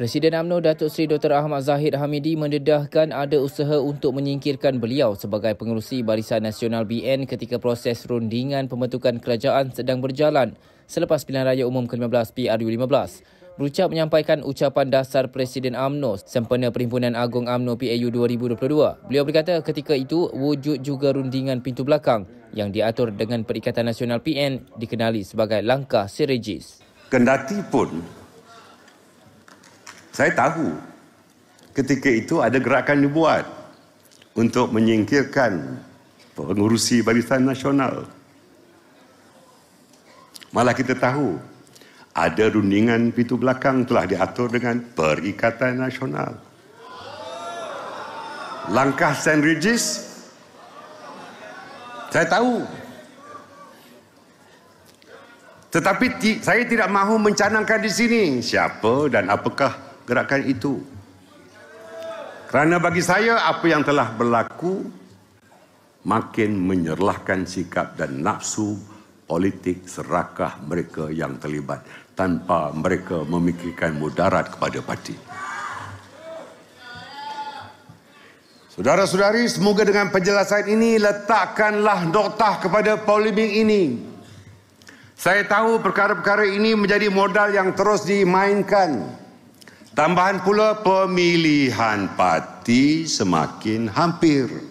Presiden UMNO Datuk Seri Dr. Ahmad Zahid Hamidi mendedahkan ada usaha untuk menyingkirkan beliau sebagai pengurusi Barisan Nasional BN ketika proses rundingan pembentukan kerajaan sedang berjalan selepas Pilihan Raya Umum ke-15 PRU-15. Berucap menyampaikan ucapan dasar Presiden UMNO sempena Perhimpunan Agung UMNO PAU 2022. Beliau berkata ketika itu wujud juga rundingan pintu belakang yang diatur dengan Perikatan Nasional PN dikenali sebagai langkah strategis. Kendati pun saya tahu ketika itu ada gerakan dibuat untuk menyingkirkan pengurusi Barisan Nasional. Malah kita tahu ada rundingan pintu belakang telah diatur dengan Perikatan Nasional. Langkah Saint Regis, saya tahu. Tetapi saya tidak mahu mencanangkan di sini siapa dan apakah gerakan itu. Kerana bagi saya apa yang telah berlaku makin menyerlahkan sikap dan nafsu politik serakah mereka yang terlibat tanpa mereka memikirkan mudarat kepada parti. Saudara-saudari, semoga dengan penjelasan ini letakkanlah noktah kepada polemik ini. Saya tahu perkara-perkara ini menjadi modal yang terus dimainkan. Tambahan pula pemilihan parti semakin hampir.